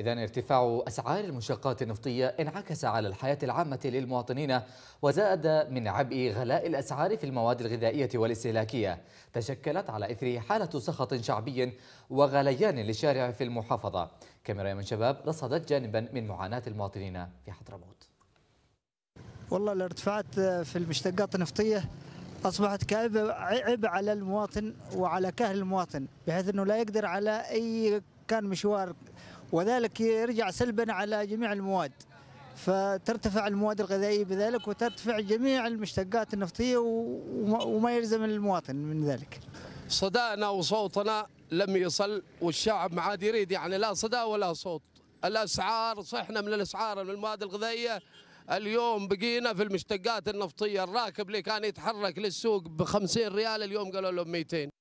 إذا ارتفاع أسعار المنشقات النفطية انعكس على الحياة العامة للمواطنين وزاد من عبء غلاء الأسعار في المواد الغذائية والاستهلاكية تشكلت على إثره حالة سخط شعبي وغليان للشارع في المحافظة كاميرا من شباب رصدت جانبا من معاناة المواطنين في حضرموت والله الارتفاعات في المشتقات النفطية اصبحت كعب عبء على المواطن وعلى كاهل المواطن بحيث انه لا يقدر على اي كان مشوار وذلك يرجع سلبا على جميع المواد فترتفع المواد الغذائية بذلك وترتفع جميع المشتقات النفطية وما يلزم المواطن من ذلك صدانا وصوتنا لم يصل والشعب ما عاد يريد يعني لا صدى ولا صوت الأسعار صحنا من الأسعار من المواد الغذائية اليوم بقينا في المشتقات النفطية الراكب اللي كان يتحرك للسوق ب 50 ريال اليوم قالوا له 200